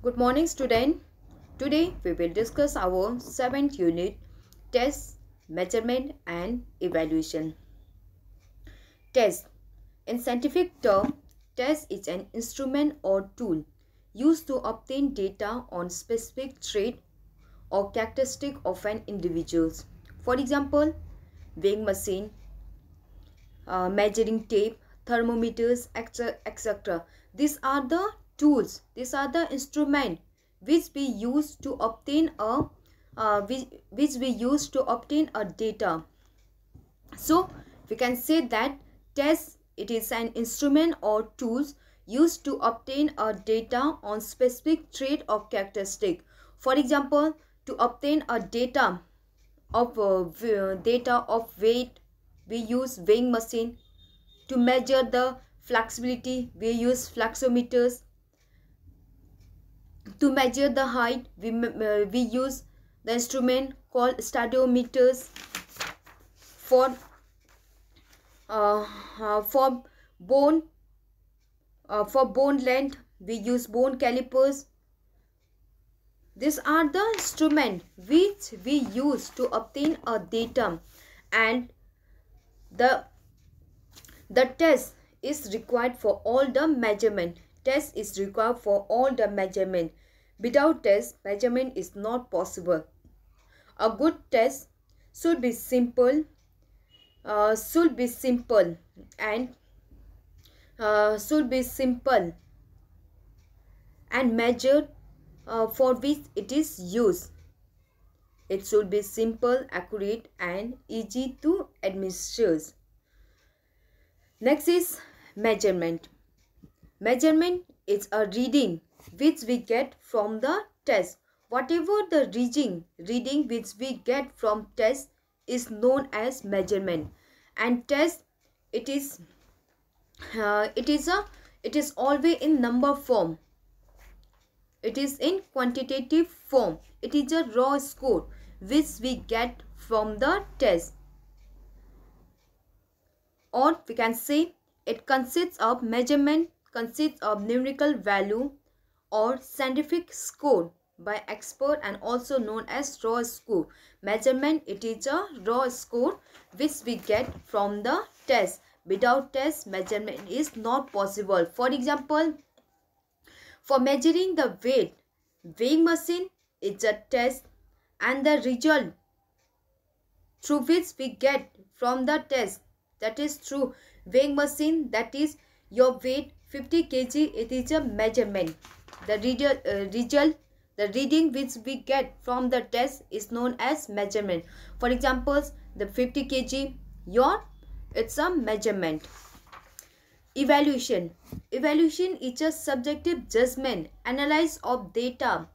Good morning student. Today we will discuss our 7th unit test measurement and evaluation. Test. In scientific term, test is an instrument or tool used to obtain data on specific trait or characteristic of an individual. For example, weighing machine, uh, measuring tape, thermometers, etc. etc. These are the tools. These are the instrument which we use to obtain a uh, which, which we use to obtain a data. So we can say that test it is an instrument or tools used to obtain a data on specific trait or characteristic. For example, to obtain a data of uh, uh, data of weight, we use weighing machine. To measure the flexibility, we use flexometers. To measure the height, we, uh, we use the instrument called stadiometers for, uh, uh, for bone uh, for bone length we use bone calipers these are the instrument which we use to obtain a datum and the the test is required for all the measurement test is required for all the measurement Without test, measurement is not possible. A good test should be simple, uh, should be simple and uh, should be simple and measured uh, for which it is used. It should be simple, accurate and easy to administer. Next is measurement. Measurement is a reading which we get from the test. Whatever the reading, reading which we get from test is known as measurement. And test, it is, uh, it is a, it is always in number form. It is in quantitative form. It is a raw score which we get from the test. Or we can say it consists of measurement, consists of numerical value or scientific score by expert and also known as raw score measurement it is a raw score which we get from the test without test measurement is not possible for example for measuring the weight weighing machine is a test and the result through which we get from the test that is through weighing machine that is your weight 50 kg it is a measurement the, reader, uh, the reading which we get from the test is known as measurement. For examples, the 50 kg yawn, it's a measurement. Evaluation. Evaluation is a subjective judgment, analysis of data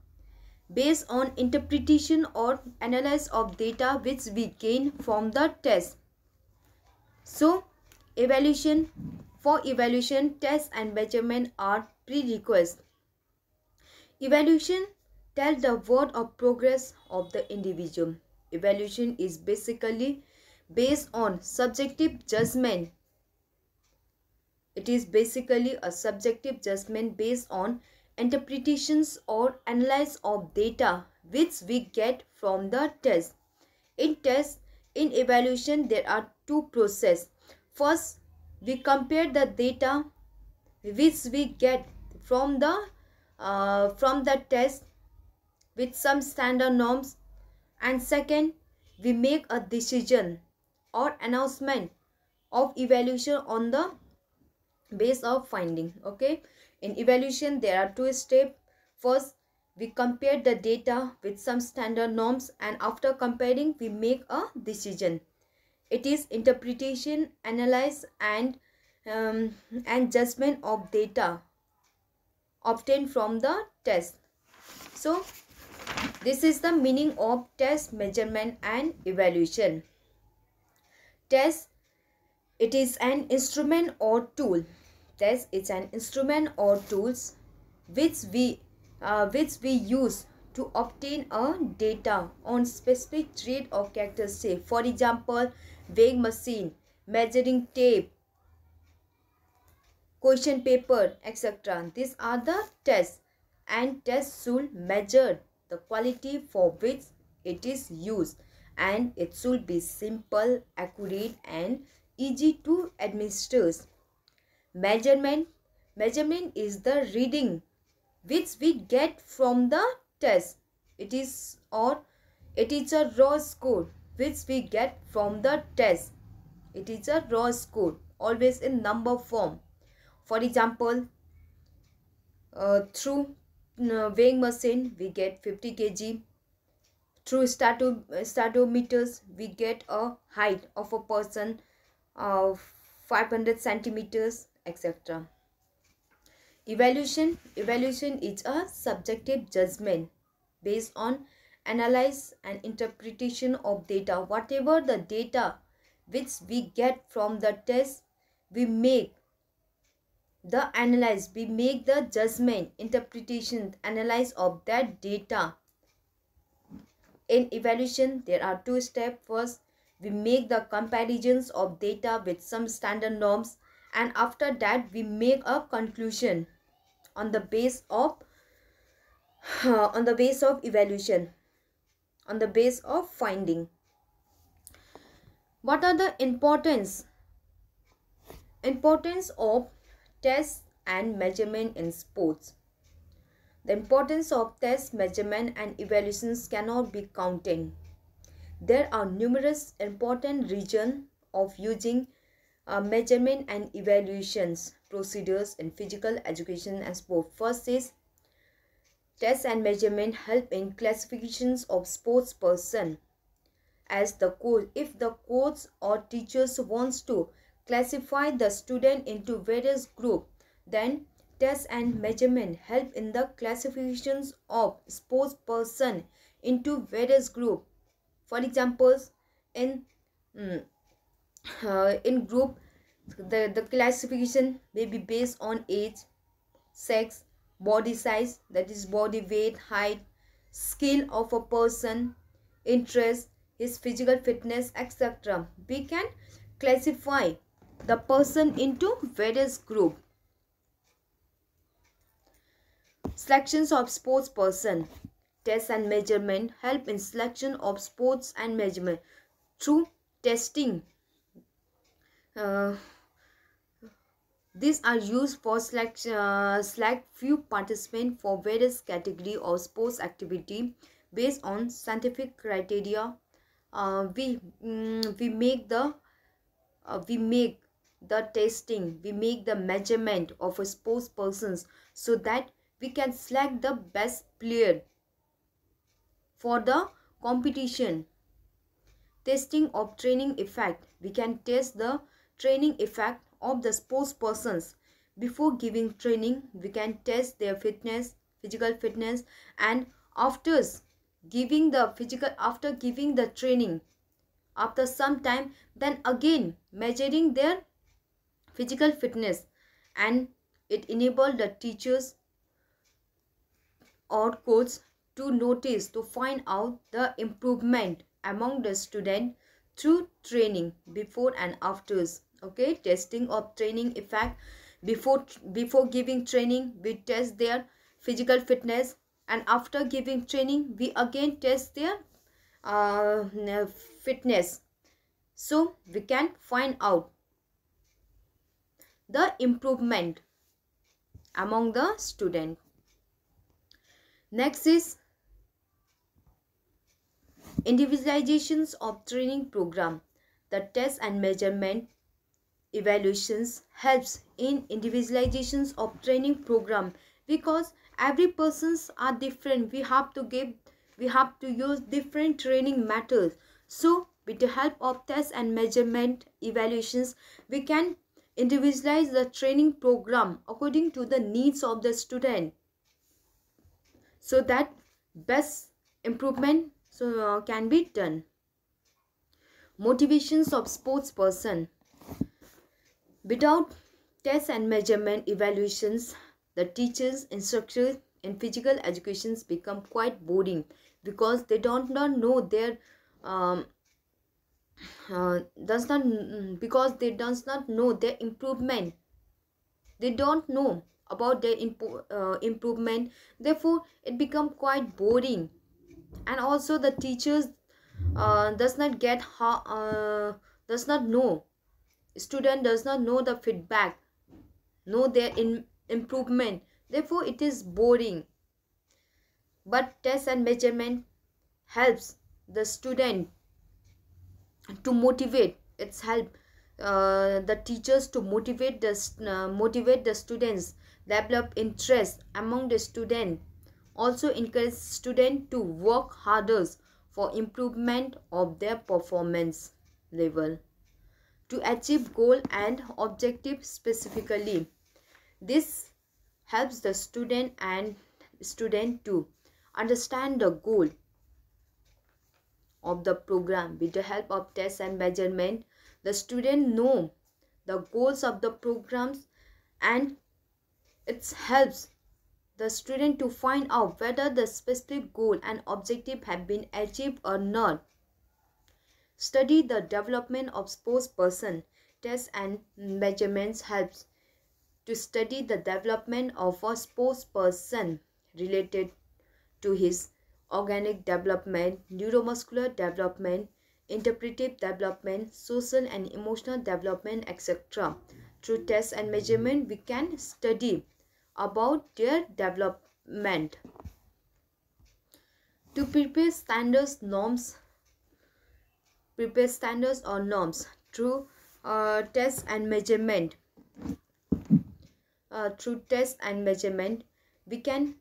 based on interpretation or analysis of data which we gain from the test. So, evaluation for evaluation, test and measurement are prerequisites. Evaluation tells the word of progress of the individual. Evaluation is basically based on subjective judgment. It is basically a subjective judgment based on interpretations or analysis of data which we get from the test. In test, in evaluation, there are two processes. First, we compare the data which we get from the uh, from the test with some standard norms and second we make a decision or announcement of evaluation on the base of finding okay in evaluation there are two steps first we compare the data with some standard norms and after comparing we make a decision it is interpretation analyze and um, and judgment of data obtained from the test. So, this is the meaning of test, measurement and evaluation. Test, it is an instrument or tool. Test is an instrument or tools which we, uh, which we use to obtain a data on specific trait or characteristic. For example, weighing machine, measuring tape, question paper, etc. These are the tests and tests should measure the quality for which it is used and it should be simple, accurate and easy to administer. Measurement Measurement is the reading which we get from the test. It is or it is a raw score which we get from the test. It is a raw score always in number form. For example, uh, through uh, weighing machine we get 50 kg. Through stato statometers we get a height of a person of 500 centimeters etc. Evaluation Evaluation is a subjective judgment based on analyze and interpretation of data. Whatever the data which we get from the test, we make the analyze we make the judgment interpretation analyze of that data in evaluation there are two steps first we make the comparisons of data with some standard norms and after that we make a conclusion on the base of uh, on the base of evaluation on the base of finding what are the importance importance of tests and measurement in sports. The importance of tests, measurement and evaluations cannot be counted. There are numerous important regions of using uh, measurement and evaluations procedures in physical education and sport. First is tests and measurement help in classifications of sports person as the coach. If the coach or teachers wants to classify the student into various groups. Then tests and measurement help in the classifications of sports person into various groups. For examples, in mm, uh, in group, the, the classification may be based on age, sex, body size, that is body weight, height, skill of a person, interest, his physical fitness, etc. We can classify the person into various group. Selections of sports person. Tests and measurement help in selection of sports and measurement. Through testing, uh, these are used for select, uh, select few participants for various category of sports activity based on scientific criteria. Uh, we, mm, we make the uh, we make the testing, we make the measurement of a sports persons so that we can select the best player for the competition. Testing of training effect. We can test the training effect of the sports persons. Before giving training, we can test their fitness, physical fitness and after giving the physical after giving the training after some time then again measuring their physical fitness and it enabled the teachers or coaches to notice to find out the improvement among the student through training before and afters okay testing of training effect before before giving training we test their physical fitness and after giving training we again test their uh, fitness so we can find out the improvement among the student. Next is individualizations of training program. The test and measurement evaluations helps in individualizations of training program because every persons are different we have to give we have to use different training methods so with the help of tests and measurement evaluations we can individualize the training program according to the needs of the student so that best improvement so uh, can be done motivations of sports person without tests and measurement evaluations the teachers instructors in physical educations become quite boring because they don't know their um, uh, does not mm, because they does not know their improvement they don't know about their impo- uh, improvement therefore it become quite boring and also the teachers uh, does not get ha uh, does not know student does not know the feedback know their in- improvement therefore it is boring but test and measurement helps the student to motivate it's help uh, the teachers to motivate the uh, motivate the students develop interest among the student also encourage student to work harder for improvement of their performance level to achieve goal and objective specifically this helps the student and student to understand the goal of the program. With the help of tests and measurement, the student know the goals of the programs and it helps the student to find out whether the specific goal and objective have been achieved or not. Study the development of sports person. Tests and measurements helps to study the development of a sports person related to his organic development, neuromuscular development, interpretive development, social and emotional development, etc. Through tests and measurement, we can study about their development. To prepare standards, norms, prepare standards or norms through uh, tests and measurement. Uh, through tests and measurement, we can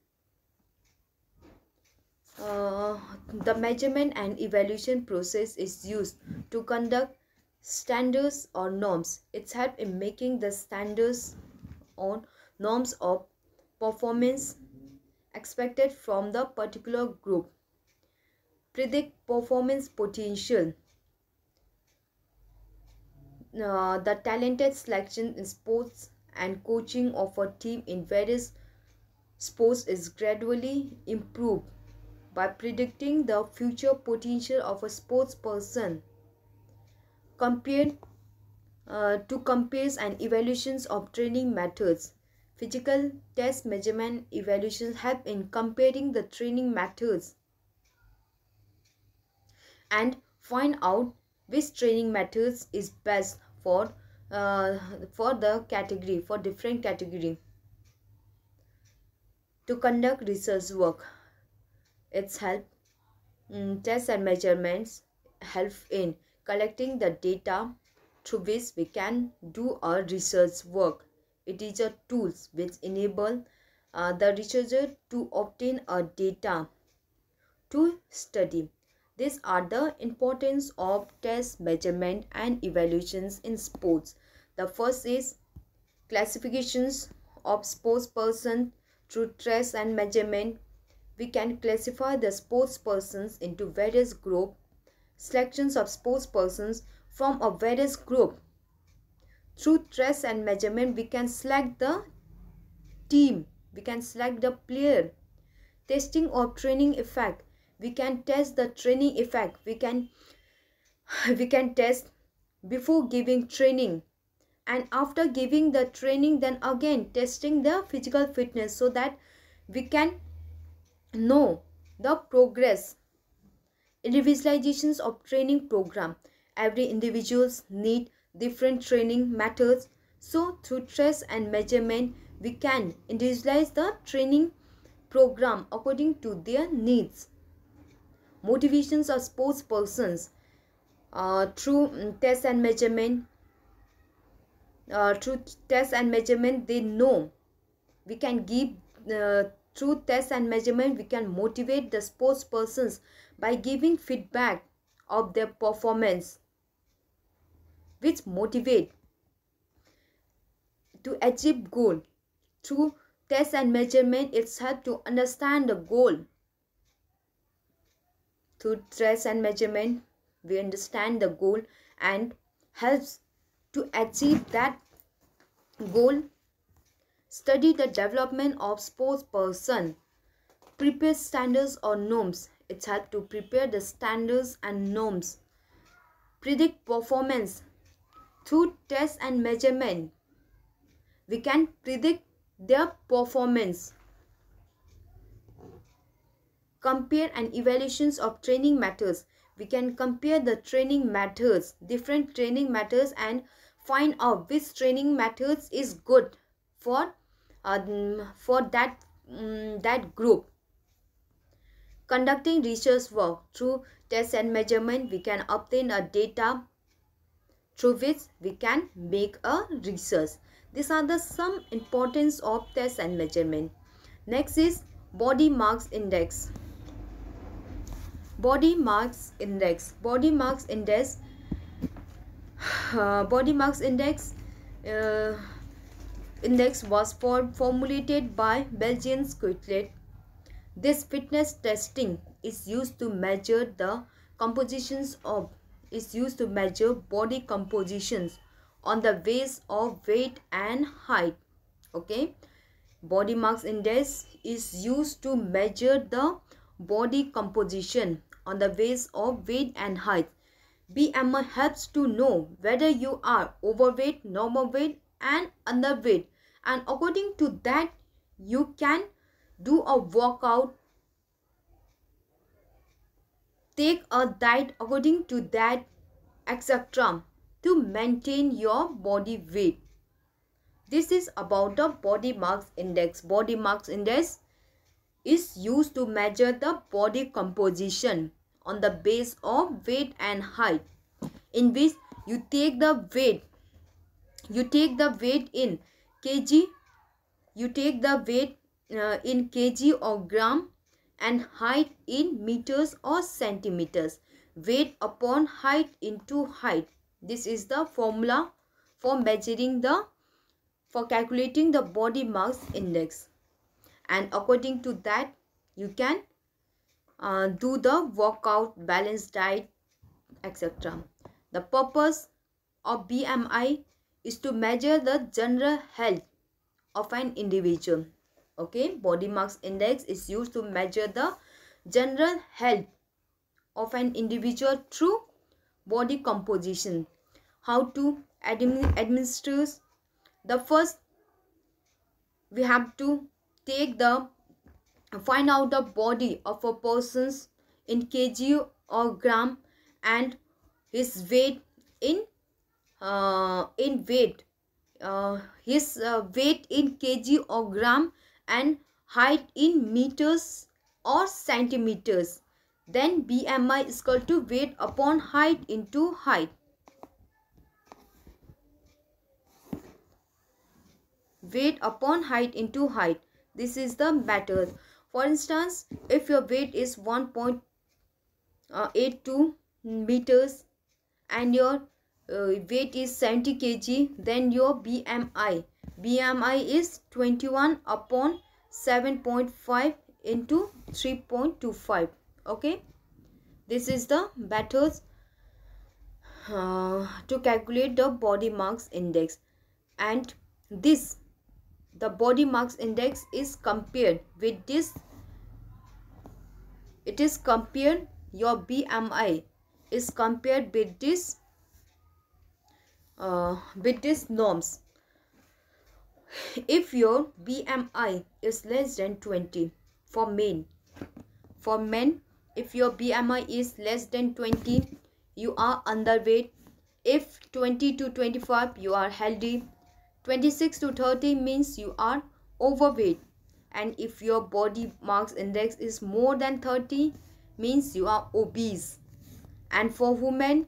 uh, the measurement and evaluation process is used to conduct standards or norms. It's help in making the standards on norms of performance expected from the particular group. Predict performance potential. Uh, the talented selection in sports and coaching of a team in various sports is gradually improved by predicting the future potential of a sports person compared uh, to compares and evaluations of training methods. Physical test measurement evaluations help in comparing the training methods and find out which training methods is best for uh, for the category for different category to conduct research work its help tests and measurements help in collecting the data through which we can do our research work. It is a tool which enable uh, the researcher to obtain a data to study. These are the importance of test measurement and evaluations in sports. The first is classifications of sports person through test and measurement we can classify the sportspersons into various group. Selections of sportspersons from a various group. Through trace and measurement, we can select the team. We can select the player. Testing or training effect. We can test the training effect. We can we can test before giving training and after giving the training then again testing the physical fitness so that we can no, the progress individualizations of training program every individuals need different training methods so through test and measurement we can individualize the training program according to their needs motivations of sports persons uh, through mm, test and measurement uh, through test and measurement they know we can give uh, through tests and measurement, we can motivate the sports persons by giving feedback of their performance, which motivate to achieve goal. Through tests and measurement, it's help to understand the goal. Through tests and measurement, we understand the goal and helps to achieve that goal Study the development of sportsperson. Prepare standards or norms. It's help to prepare the standards and norms. Predict performance. Through tests and measurement, we can predict their performance. Compare and evaluations of training methods. We can compare the training methods, different training methods and find out which training methods is good for um, for that um, that group conducting research work through tests and measurement we can obtain a data through which we can make a research these are the some importance of tests and measurement next is body marks index body marks index body marks uh, index uh, body marks index uh, index was formulated by Belgian Squidlet. This fitness testing is used to measure the compositions of is used to measure body compositions on the base of weight and height. Okay, body mass index is used to measure the body composition on the base of weight and height. BMI helps to know whether you are overweight, normal weight and underweight and according to that you can do a workout take a diet according to that etc to maintain your body weight this is about the body mass index body mass index is used to measure the body composition on the base of weight and height in which you take the weight you take the weight in kg you take the weight uh, in kg or gram and height in meters or centimeters weight upon height into height this is the formula for measuring the for calculating the body mass index and according to that you can uh, do the workout balanced diet etc the purpose of bmi is to measure the general health of an individual okay body mass index is used to measure the general health of an individual through body composition how to admin administer the first we have to take the find out the body of a person's in kg or gram and his weight in uh, in weight uh, his uh, weight in kg or gram and height in meters or centimeters then bmi is equal to weight upon height into height weight upon height into height this is the matter for instance if your weight is 1.82 uh, meters and your uh, weight is 70 kg then your BMI BMI is 21 upon 7.5 into 3.25 okay this is the battles uh, to calculate the body mass index and this the body mass index is compared with this it is compared your BMI is compared with this uh, British norms. If your BMI is less than 20 for men, for men, if your BMI is less than 20, you are underweight. If 20 to 25, you are healthy. 26 to 30 means you are overweight. And if your body mass index is more than 30, means you are obese. And for women,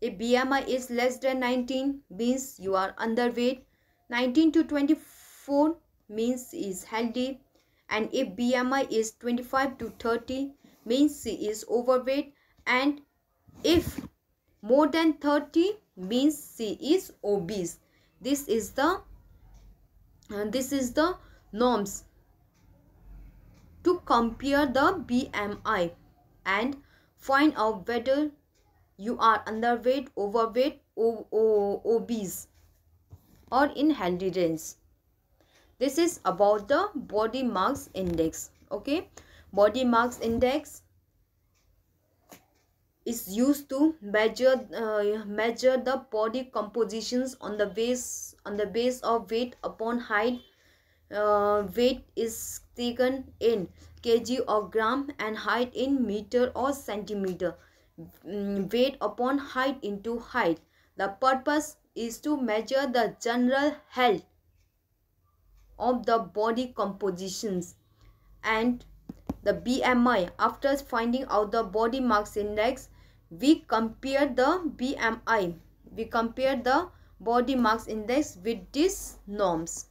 if BMI is less than 19 means you are underweight. 19 to 24 means is healthy. And if BMI is 25 to 30 means is overweight. And if more than 30 means she is obese. This is the and uh, this is the norms to compare the BMI and find out whether you are underweight, overweight, o o obese or in healthy range. This is about the body mass index. Okay. Body mass index is used to measure uh, measure the body compositions on the base on the base of weight upon height uh, weight is taken in kg or gram and height in meter or centimeter Mm, weight upon height into height. The purpose is to measure the general health of the body compositions and the BMI. After finding out the body mass index, we compare the BMI. We compare the body mass index with these norms.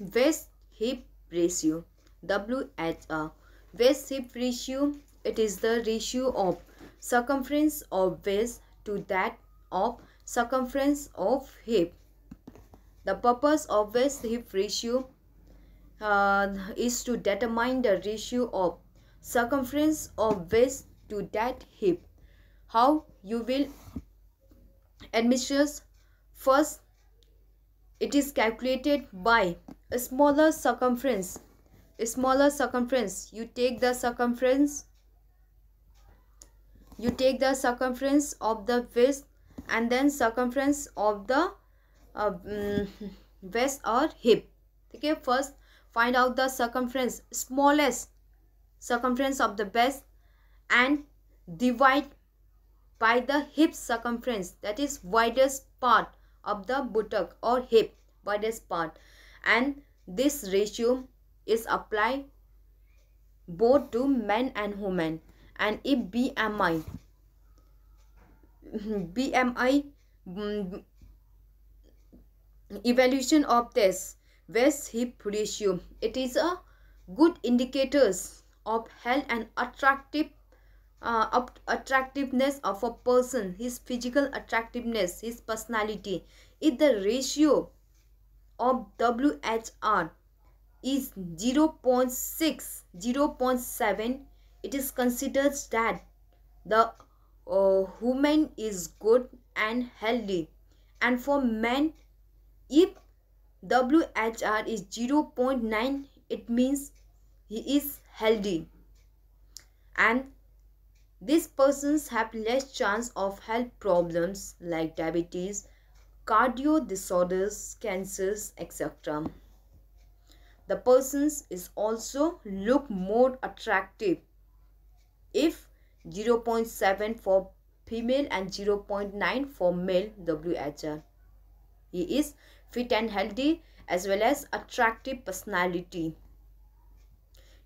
waist hip ratio WHR. Waist hip ratio it is the ratio of circumference of waist to that of circumference of hip. The purpose of waist hip ratio uh, is to determine the ratio of circumference of waist to that hip. How you will Admissions. first it is calculated by a smaller circumference a smaller circumference you take the circumference you take the circumference of the waist and then circumference of the uh, um, mm, waist or hip okay first find out the circumference smallest circumference of the waist and divide by the hip circumference that is widest part of the buttock or hip widest part and this ratio is applied both to men and women and if BMI BMI mm, evaluation of this waist hip ratio it is a good indicators of health and attractive uh, attractiveness of a person his physical attractiveness his personality if the ratio of WHR is 0 0.6, 0 0.7, it is considered that the uh, woman is good and healthy. And for men, if WHR is 0 0.9, it means he is healthy. And these persons have less chance of health problems like diabetes, cardio disorders, cancers, etc. The persons is also look more attractive if 0.7 for female and 0.9 for male WHR. He is fit and healthy as well as attractive personality.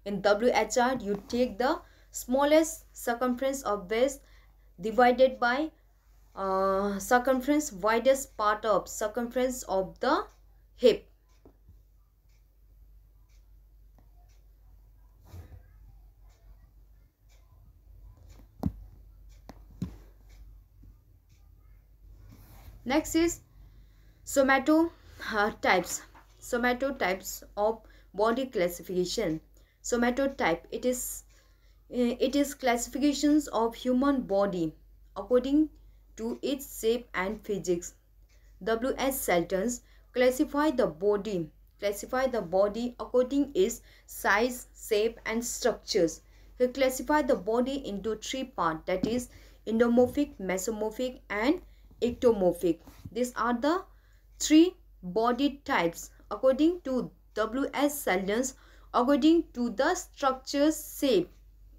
In WHR, you take the smallest circumference of waist divided by uh, circumference widest part of circumference of the hip next is somato uh, types somato types of body classification somato type it is uh, it is classifications of human body according to its shape and physics. W. S. Seltons classify the body classify the body according its size, shape and structures. He classify the body into three parts that is endomorphic, mesomorphic and ectomorphic. These are the three body types according to W.S. Selden's according to the structure shape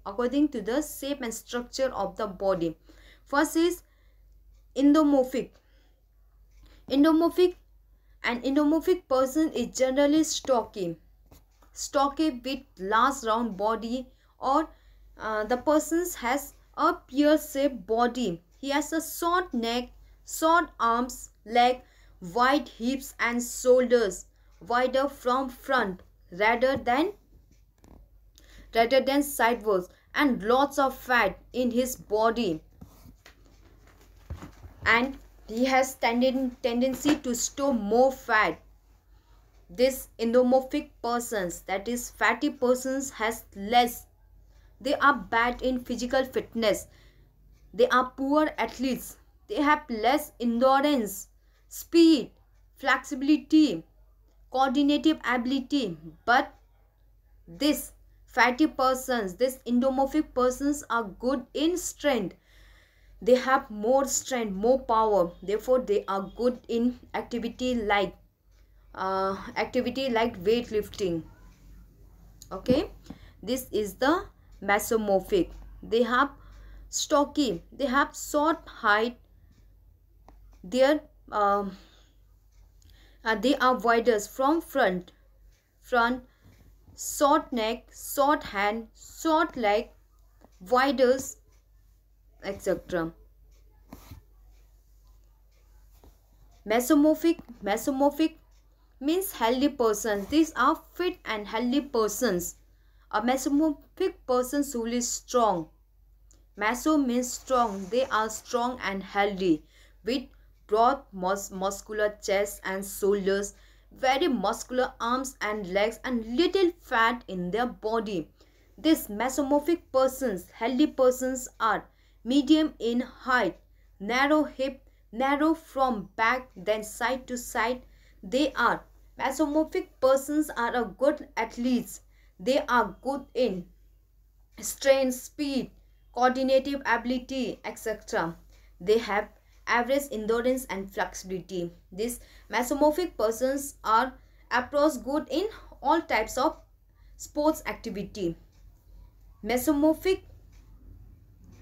according to the shape and structure of the body. First is endomorphic endomorphic an endomorphic person is generally stocky stocky with large round body or uh, the person has a pear-shaped body he has a short neck short arms leg wide hips and shoulders wider from front rather than rather than sideways and lots of fat in his body and he has tendency to store more fat. This endomorphic persons, that is fatty persons has less. They are bad in physical fitness. They are poor athletes. They have less endurance, speed, flexibility, coordinative ability. But this fatty persons, this endomorphic persons are good in strength they have more strength more power therefore they are good in activity like uh, activity like weightlifting okay this is the mesomorphic they have stocky they have short height their uh, uh, they are widest from front front short neck short hand short leg widest etc. Mesomorphic, mesomorphic means healthy persons. These are fit and healthy persons. A mesomorphic person who is strong. Meso means strong. They are strong and healthy with broad mus muscular chest and shoulders, very muscular arms and legs and little fat in their body. These mesomorphic persons, healthy persons are medium in height, narrow hip, narrow from back then side to side. They are mesomorphic persons are a good athletes. They are good in strength, speed, coordinative ability, etc. They have average endurance and flexibility. These mesomorphic persons are approach good in all types of sports activity. Mesomorphic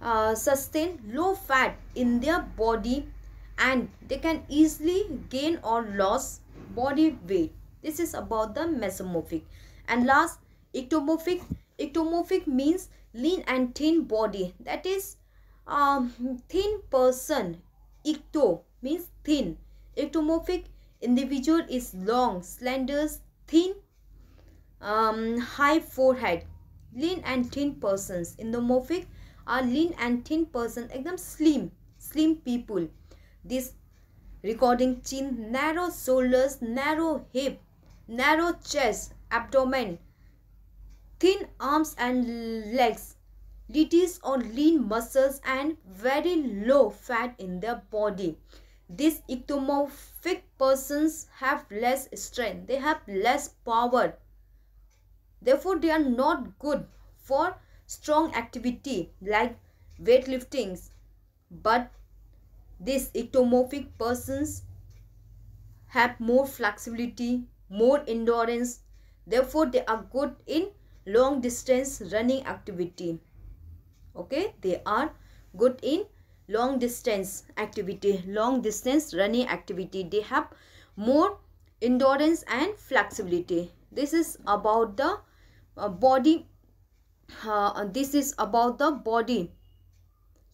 uh, sustain low fat in their body and they can easily gain or lose body weight. This is about the mesomorphic. And last, ectomorphic. Ectomorphic means lean and thin body. That is um, thin person. Ecto means thin. Ectomorphic individual is long, slender, thin, um, high forehead. Lean and thin persons. Endomorphic are lean and thin person ekdam slim slim people this recording chin narrow shoulders narrow hip narrow chest abdomen thin arms and legs litis or lean muscles and very low fat in their body. These ectomorphic persons have less strength. They have less power. Therefore, they are not good for strong activity like weightlifting, but these ectomorphic persons have more flexibility more endurance therefore they are good in long distance running activity okay they are good in long distance activity long distance running activity they have more endurance and flexibility this is about the uh, body uh, this is about the body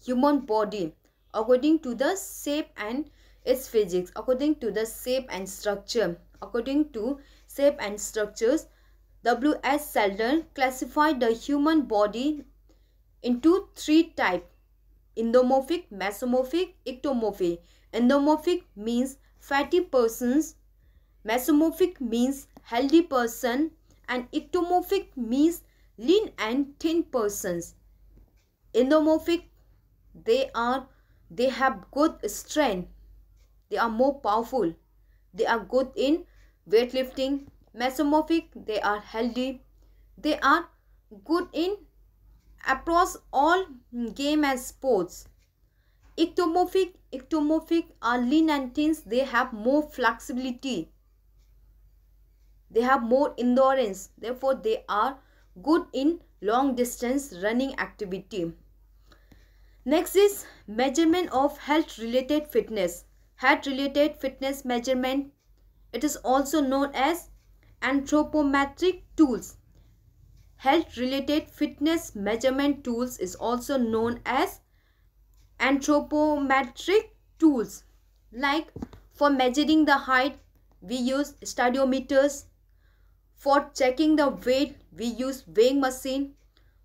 human body according to the shape and its physics according to the shape and structure according to shape and structures w s selden classified the human body into three types endomorphic mesomorphic ectomorphic endomorphic means fatty persons mesomorphic means healthy person and ectomorphic means lean and thin persons endomorphic they are they have good strength they are more powerful they are good in weightlifting mesomorphic they are healthy they are good in across all game and sports ectomorphic ectomorphic are lean and thin they have more flexibility they have more endurance therefore they are good in long distance running activity. Next is measurement of health related fitness. Health related fitness measurement. It is also known as anthropometric tools. Health related fitness measurement tools is also known as anthropometric tools. Like for measuring the height, we use stadiometers. For checking the weight, we use weighing machine.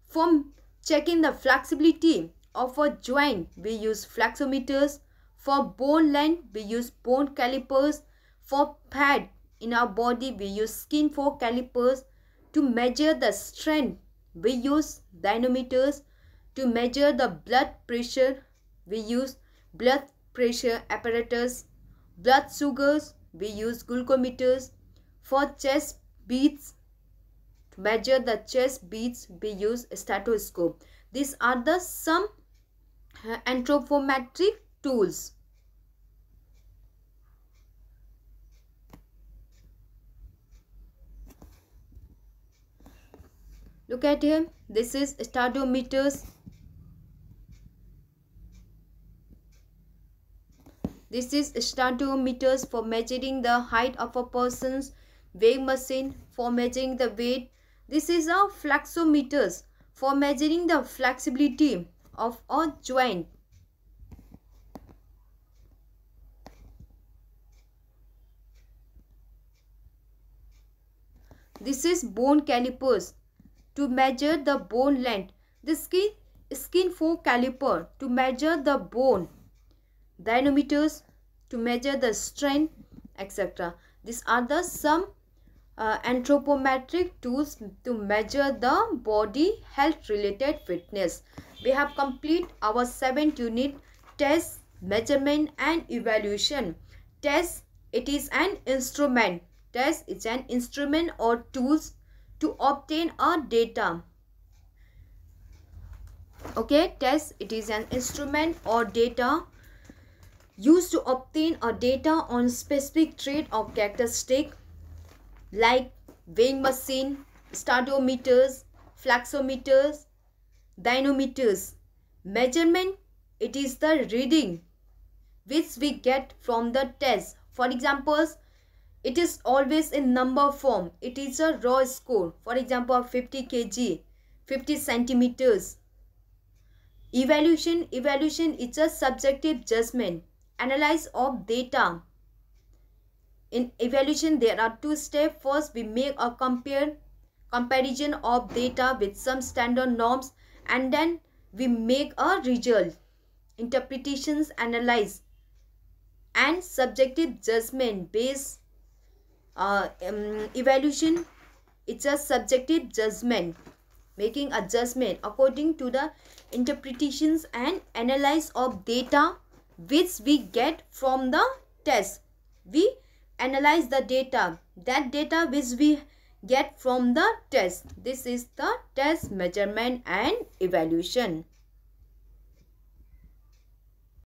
For checking the flexibility of a joint, we use flexometers. For bone length, we use bone calipers. For pad in our body, we use skin for calipers. To measure the strength, we use dynamometers. To measure the blood pressure, we use blood pressure apparatus. Blood sugars, we use glucometers. For chest beats, to measure the chest beats, we use stethoscope. These are the some uh, anthropometric tools. Look at him. This is stadiometers. This is stadiometers for measuring the height of a person's weighing machine for measuring the weight this is a flexometers for measuring the flexibility of a joint. This is bone calipers to measure the bone length. This skin, skin for caliper to measure the bone. Dynamometers to measure the strength, etc. These are the some uh, anthropometric tools to measure the body health related fitness. We have complete our 7th unit test, measurement and evaluation. Test, it is an instrument. Test is an instrument or tools to obtain a data. Okay, test, it is an instrument or data used to obtain a data on specific trait or characteristic like weighing machine, stadiometers, flaxometers, dynamometers. Measurement, it is the reading which we get from the test. For examples, it is always in number form. It is a raw score. For example, 50 kg, 50 centimeters. Evaluation, evaluation is a subjective judgment, analyze of data, in evaluation there are two steps first we make a compare comparison of data with some standard norms and then we make a result interpretations analyze and subjective judgment based uh, um, evaluation it's a subjective judgment making adjustment according to the interpretations and analyze of data which we get from the test we analyze the data that data which we get from the test this is the test measurement and evaluation